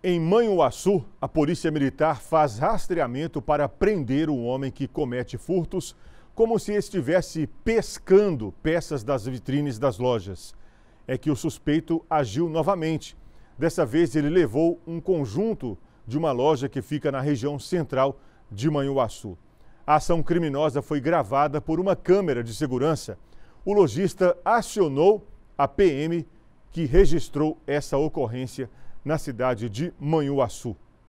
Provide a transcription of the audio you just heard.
Em Manhuaçu, a Polícia Militar faz rastreamento para prender um homem que comete furtos, como se estivesse pescando peças das vitrines das lojas. É que o suspeito agiu novamente. Dessa vez, ele levou um conjunto de uma loja que fica na região central de Manhuaçu. A ação criminosa foi gravada por uma câmera de segurança. O lojista acionou a PM que registrou essa ocorrência na cidade de Manhuaçu.